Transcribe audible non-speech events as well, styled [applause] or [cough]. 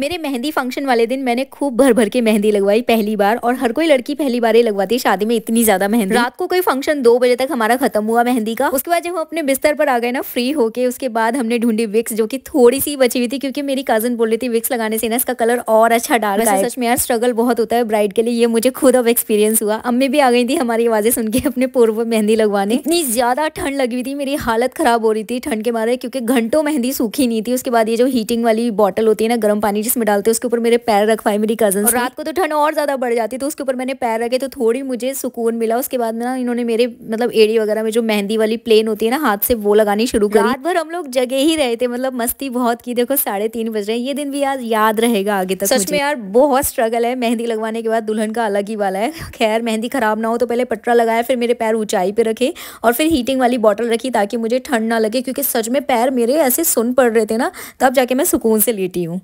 मेरे मेहंदी फंक्शन वाले दिन मैंने खूब भर भर के मेहंदी लगवाई पहली बार और हर कोई लड़की पहली बार ही लगवाती है शादी में इतनी ज्यादा मेहंदी रात को कोई फंक्शन दो बजे तक हमारा खत्म हुआ मेहंदी का उसके बाद जब हम अपने बिस्तर पर आ गए ना फ्री होके उसके बाद हमने ढूंढी विक्स जो कि थोड़ी सी बची हुई थी क्योंकि मेरी कजन बोल रही थी विक्स लगाने से ना इसका कलर और अच्छा डार्क है सच में यार स्ट्रगल बहुत होता है ब्राइड के लिए ये मुझे खुद अब एक्सपीरियंस हुआ अम्मी भी आ गई थी हमारी आवाजें सुन के अपने पूर्व मेहंदी लगवाने इतनी ज्यादा ठंड लगी हुई थी मेरी हालत खराब हो रही थी ठंड के मारे क्योंकि घंटों मेहंदी सूखी नहीं थी उसके बाद ये जो हीटिंग वाली बॉटल होती है ना गर्म पानी कैरेजेस में डालते हैं उसके ऊपर मेरे पैर रखवाए मेरी कजन और रात को तो ठंड और ज़्यादा बढ़ जाती तो उसके ऊपर मैंने पैर रखे तो थोड़ी मुझे सुकून मिला उसके बाद ना इन्होंने मेरे मतलब एड़ी वगैरह में जो मेहंदी वाली प्लेन होती है ना हाथ से वो लगानी शुरू कर रात भर हम लोग जगे ही रहे थे मतलब मस्ती बहुत की देखो साढ़े तीन बज रहे हैं ये दिन भी आज याद रहेगा आगे तक सच में यार बहुत स्ट्रगल है मेहंदी लगवाने के बाद दुल्हन का अलग ही वाला है [laughs] खैर मेहंदी खराब ना हो तो पहले पटरा लगाया फिर मेरे पैर ऊंचाई पे रखे और फिर हीटिंग वाली बॉटल रखी ताकि मुझे ठंड ना लगे क्योंकि सच में पैर मेरे ऐसे सुन पड़ रहे थे ना तब जाके मैं सुकून से लेटी हूँ